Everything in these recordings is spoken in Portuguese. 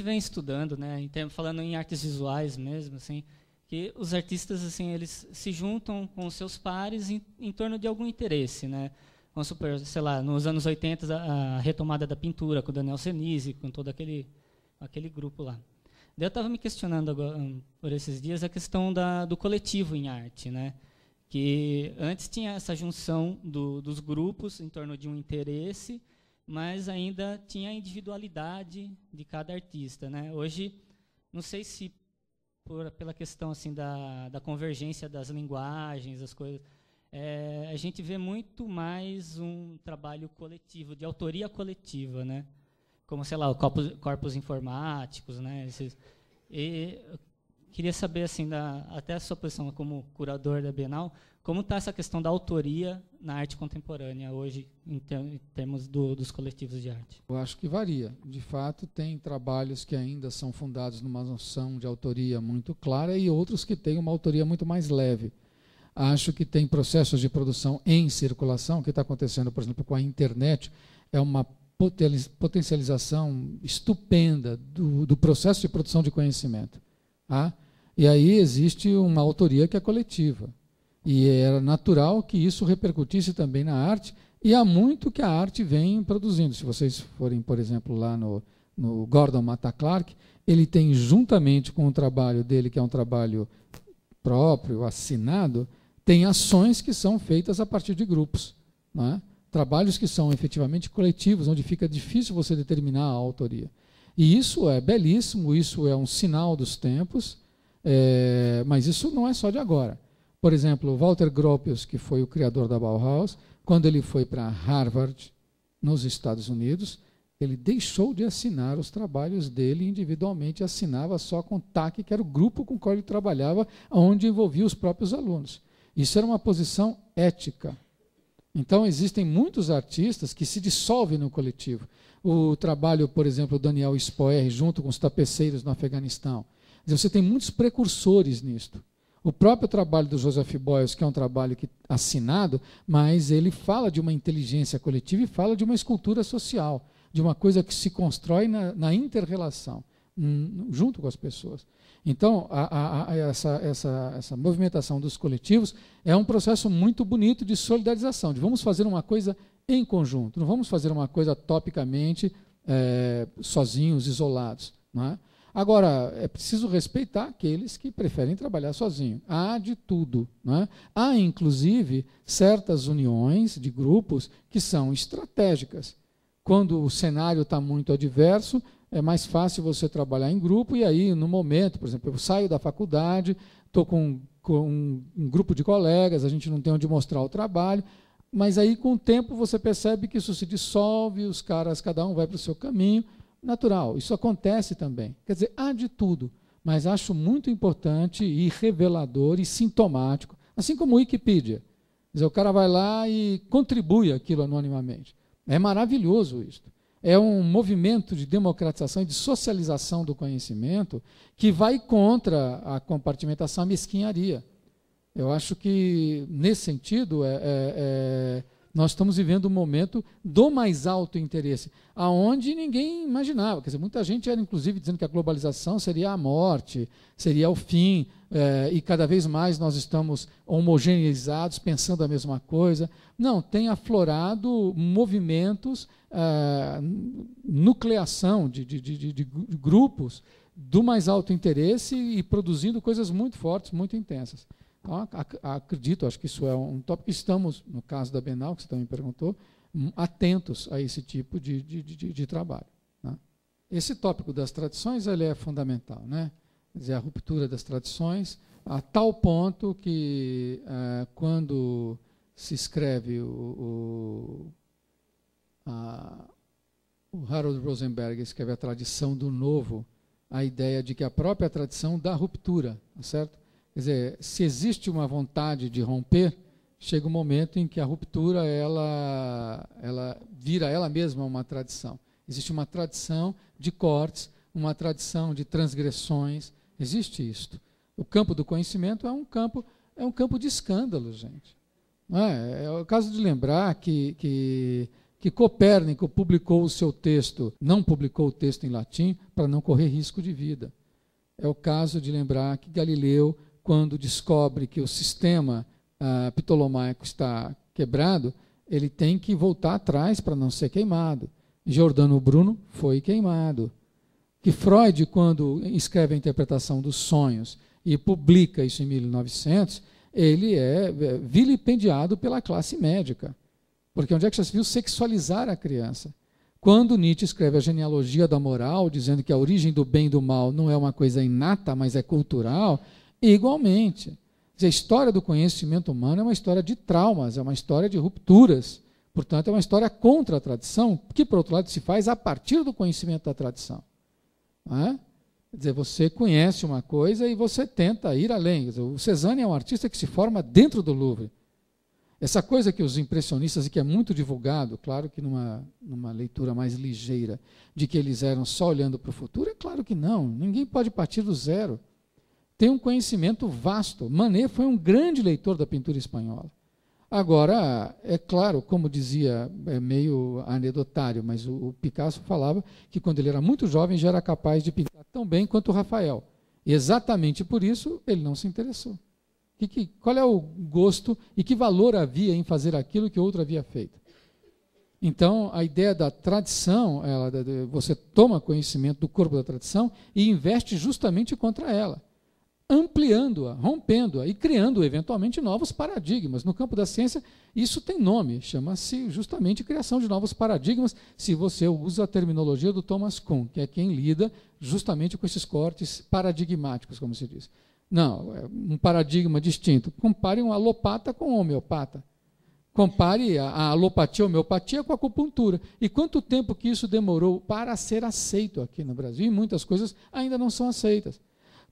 gente vem estudando, né, em falando em artes visuais mesmo, assim, que os artistas assim eles se juntam com os seus pares em, em, torno de algum interesse, né? Vamos supor, sei lá, nos anos 80 a, a retomada da pintura com o Daniel Senise, com todo aquele aquele grupo lá. Daí eu estava me questionando agora, hum, por esses dias a questão da, do coletivo em arte, né? Que antes tinha essa junção do, dos grupos em torno de um interesse mas ainda tinha a individualidade de cada artista. Né? Hoje, não sei se por, pela questão assim da, da convergência das linguagens, as coisas, é, a gente vê muito mais um trabalho coletivo, de autoria coletiva, né? como, sei lá, corpos, corpos informáticos, né? Esses, e queria saber assim da, até a sua posição como curador da Bienal, como está essa questão da autoria na arte contemporânea hoje em, ter, em termos do, dos coletivos de arte? Eu acho que varia. De fato, tem trabalhos que ainda são fundados numa noção de autoria muito clara e outros que têm uma autoria muito mais leve. Acho que tem processos de produção em circulação, que está acontecendo, por exemplo, com a internet, é uma potencialização estupenda do, do processo de produção de conhecimento e aí existe uma autoria que é coletiva. E era natural que isso repercutisse também na arte, e há muito que a arte vem produzindo. Se vocês forem, por exemplo, lá no, no Gordon Mata Clark, ele tem, juntamente com o trabalho dele, que é um trabalho próprio, assinado, tem ações que são feitas a partir de grupos. É? Trabalhos que são efetivamente coletivos, onde fica difícil você determinar a autoria. E isso é belíssimo, isso é um sinal dos tempos, é, mas isso não é só de agora. Por exemplo, Walter Gropius, que foi o criador da Bauhaus, quando ele foi para Harvard, nos Estados Unidos, ele deixou de assinar os trabalhos dele individualmente, assinava só com TAC, que era o grupo com o qual ele trabalhava, onde envolvia os próprios alunos. Isso era uma posição ética, então, existem muitos artistas que se dissolvem no coletivo. O trabalho, por exemplo, do Daniel Spoer, junto com os tapeceiros no Afeganistão. Você tem muitos precursores nisto. O próprio trabalho do Joseph Boyles, que é um trabalho que, assinado, mas ele fala de uma inteligência coletiva e fala de uma escultura social, de uma coisa que se constrói na, na inter-relação junto com as pessoas. Então, a, a, a, essa, essa, essa movimentação dos coletivos é um processo muito bonito de solidarização, de vamos fazer uma coisa em conjunto, não vamos fazer uma coisa topicamente é, sozinhos, isolados. É? Agora, é preciso respeitar aqueles que preferem trabalhar sozinho. Há de tudo. É? Há, inclusive, certas uniões de grupos que são estratégicas. Quando o cenário está muito adverso, é mais fácil você trabalhar em grupo e aí, no momento, por exemplo, eu saio da faculdade, estou com, com um, um grupo de colegas, a gente não tem onde mostrar o trabalho, mas aí, com o tempo, você percebe que isso se dissolve, os caras, cada um vai para o seu caminho. Natural, isso acontece também. Quer dizer, há de tudo, mas acho muito importante e revelador e sintomático, assim como o Wikipedia. Quer dizer, o cara vai lá e contribui aquilo anonimamente. É maravilhoso isso é um movimento de democratização e de socialização do conhecimento que vai contra a compartimentação, a mesquinharia. Eu acho que, nesse sentido, é, é, é nós estamos vivendo um momento do mais alto interesse, aonde ninguém imaginava. Quer dizer, muita gente era, inclusive, dizendo que a globalização seria a morte, seria o fim, eh, e cada vez mais nós estamos homogeneizados, pensando a mesma coisa. Não, tem aflorado movimentos, eh, nucleação de, de, de, de grupos do mais alto interesse e produzindo coisas muito fortes, muito intensas. Então, acredito, acho que isso é um tópico estamos, no caso da Benal que você também perguntou, hum, atentos a esse tipo de, de, de, de trabalho. Né? Esse tópico das tradições ele é fundamental, né? Quer dizer, a ruptura das tradições, a tal ponto que é, quando se escreve o, o, a, o Harold Rosenberg escreve a tradição do novo, a ideia de que a própria tradição dá ruptura, tá certo? Quer dizer, se existe uma vontade de romper, chega um momento em que a ruptura ela, ela vira ela mesma uma tradição. Existe uma tradição de cortes, uma tradição de transgressões. Existe isto. O campo do conhecimento é um campo é um campo de escândalo, gente. É? é, é o caso de lembrar que, que, que Copérnico publicou o seu texto, não publicou o texto em latim para não correr risco de vida. É o caso de lembrar que Galileu quando descobre que o sistema ah, ptolomaico está quebrado, ele tem que voltar atrás para não ser queimado. Giordano Bruno foi queimado. Que Freud, quando escreve a interpretação dos sonhos e publica isso em 1900, ele é, é vilipendiado pela classe médica. Porque onde é que já se viu sexualizar a criança? Quando Nietzsche escreve a genealogia da moral, dizendo que a origem do bem e do mal não é uma coisa inata, mas é cultural, igualmente. A história do conhecimento humano é uma história de traumas, é uma história de rupturas. Portanto, é uma história contra a tradição, que, por outro lado, se faz a partir do conhecimento da tradição. É? Quer dizer, você conhece uma coisa e você tenta ir além. Dizer, o Cezanne é um artista que se forma dentro do Louvre. Essa coisa que os impressionistas, e que é muito divulgado, claro que numa, numa leitura mais ligeira, de que eles eram só olhando para o futuro, é claro que não. Ninguém pode partir do zero tem um conhecimento vasto. Manet foi um grande leitor da pintura espanhola. Agora, é claro, como dizia, é meio anedotário, mas o, o Picasso falava que quando ele era muito jovem já era capaz de pintar tão bem quanto o Rafael. E exatamente por isso ele não se interessou. Que, que, qual é o gosto e que valor havia em fazer aquilo que outro havia feito? Então, a ideia da tradição, ela, você toma conhecimento do corpo da tradição e investe justamente contra ela ampliando-a, rompendo-a e criando eventualmente novos paradigmas. No campo da ciência, isso tem nome, chama-se justamente criação de novos paradigmas, se você usa a terminologia do Thomas Kuhn, que é quem lida justamente com esses cortes paradigmáticos, como se diz. Não, é um paradigma distinto. Compare um alopata com um homeopata. Compare a, a alopatia, a homeopatia com a acupuntura. E quanto tempo que isso demorou para ser aceito aqui no Brasil? E muitas coisas ainda não são aceitas.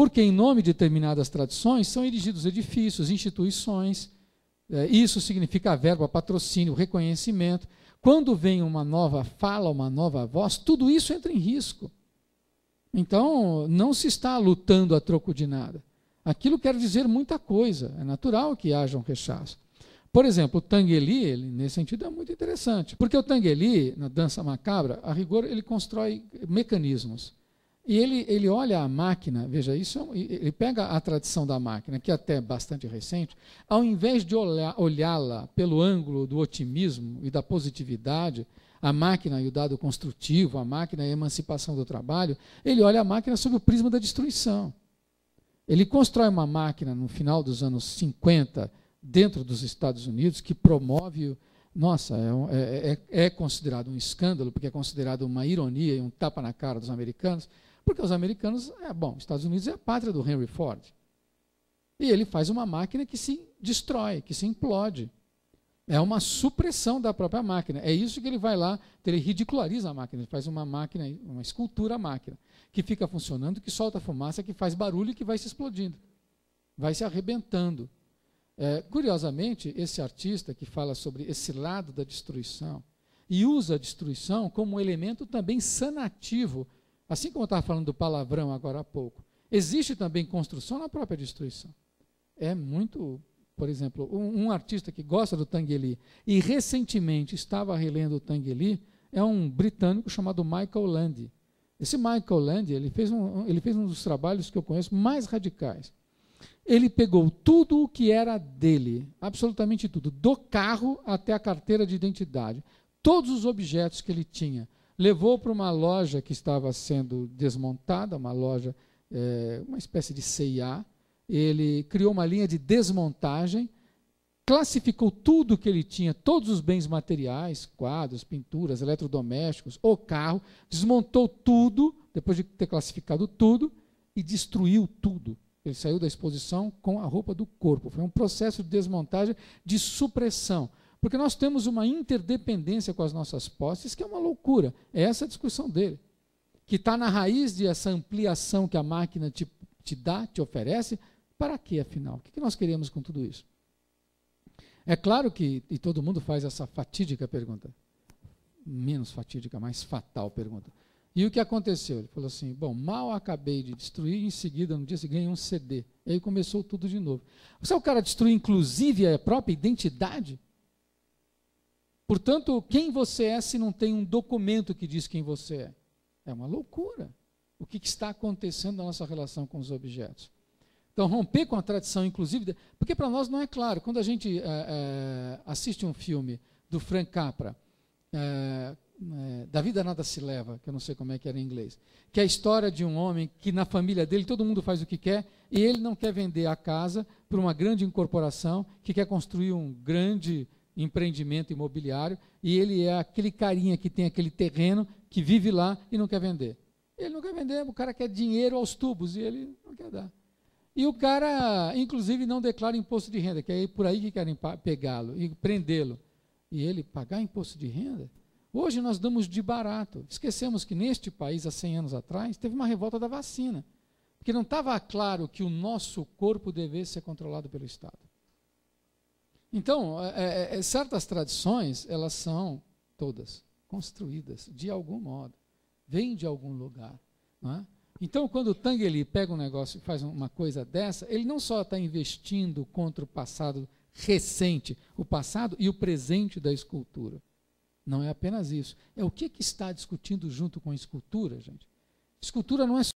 Porque, em nome de determinadas tradições, são erigidos edifícios, instituições. Eh, isso significa verba, patrocínio, reconhecimento. Quando vem uma nova fala, uma nova voz, tudo isso entra em risco. Então, não se está lutando a troco de nada. Aquilo quer dizer muita coisa. É natural que haja um rechaço. Por exemplo, o Tangeli, ele, nesse sentido, é muito interessante. Porque o Tangeli, na dança macabra, a rigor, ele constrói mecanismos. E ele, ele olha a máquina, veja isso, é ele pega a tradição da máquina, que é até bastante recente, ao invés de olhá-la pelo ângulo do otimismo e da positividade, a máquina e o dado construtivo, a máquina e a emancipação do trabalho, ele olha a máquina sob o prisma da destruição. Ele constrói uma máquina no final dos anos 50, dentro dos Estados Unidos, que promove nossa, é, é, é, é, considerado um escândalo, porque é considerado uma ironia e um tapa na cara dos americanos, porque os americanos, é, bom, Estados Unidos é a pátria do Henry Ford. E ele faz uma máquina que se destrói, que se implode. É uma supressão da própria máquina. É isso que ele vai lá, ele ridiculariza a máquina. Ele faz uma máquina, uma escultura máquina, que fica funcionando, que solta fumaça, que faz barulho e que vai se explodindo, vai se arrebentando. É, curiosamente, esse artista que fala sobre esse lado da destruição e usa a destruição como um elemento também sanativo Assim como eu estava falando do palavrão agora há pouco, existe também construção na própria destruição. É muito, por exemplo, um, um artista que gosta do Tangeli e recentemente estava relendo o Tangeli é um britânico chamado Michael Land. Esse Michael Land ele fez, um, ele fez um dos trabalhos que eu conheço mais radicais. Ele pegou tudo o que era dele, absolutamente tudo, do carro até a carteira de identidade, todos os objetos que ele tinha, levou para uma loja que estava sendo desmontada, uma loja, é, uma espécie de CIA. Ele criou uma linha de desmontagem, classificou tudo que ele tinha, todos os bens materiais, quadros, pinturas, eletrodomésticos, o carro, desmontou tudo, depois de ter classificado tudo, e destruiu tudo. Ele saiu da exposição com a roupa do corpo. Foi um processo de desmontagem, de supressão. Porque nós temos uma interdependência com as nossas posses que é uma loucura. É essa a discussão dele. Que está na raiz de essa ampliação que a máquina te, te dá, te oferece. Para que, afinal? O que, nós queremos com tudo isso? É claro que, e todo mundo faz essa fatídica pergunta, menos fatídica, mais fatal pergunta. E o que aconteceu? Ele falou assim: bom, mal acabei de destruir, em seguida, no dia seguinte, ganhei um CD. E aí começou tudo de novo. Você é o cara destruir, inclusive, a própria identidade, Portanto, quem você é se não tem um documento que diz quem você é? É uma loucura o que, que está acontecendo na nossa relação com os objetos. Então, romper com a tradição, inclusive, porque para nós não é claro. Quando a gente é, é, assiste um filme do Frank Capra, é, Da Vida Nada Se Leva, que eu não sei como é que era em inglês, que é a história de um homem que na família dele todo mundo faz o que quer e ele não quer vender a casa para uma grande incorporação que quer construir um grande empreendimento imobiliário e ele é aquele carinha que tem aquele terreno, que vive lá e não quer vender. Ele não quer vender, o cara quer dinheiro aos tubos e ele não quer dar. E o cara, inclusive, não declara imposto de renda, que é por aí que querem pegá-lo e prendê-lo. E ele pagar imposto de renda? Hoje nós damos de barato. Esquecemos que neste país, há 100 anos atrás, teve uma revolta da vacina. Porque não estava claro que o nosso corpo devesse ser controlado pelo Estado. Então, é, é, é, certas tradições, elas são todas construídas de algum modo, vêm de algum lugar. É? Então, quando o Tang ele pega um negócio e faz uma coisa dessa, ele não só está investindo contra o passado recente, o passado e o presente da escultura. Não é apenas isso. É o que, que está discutindo junto com a escultura, gente. Escultura não é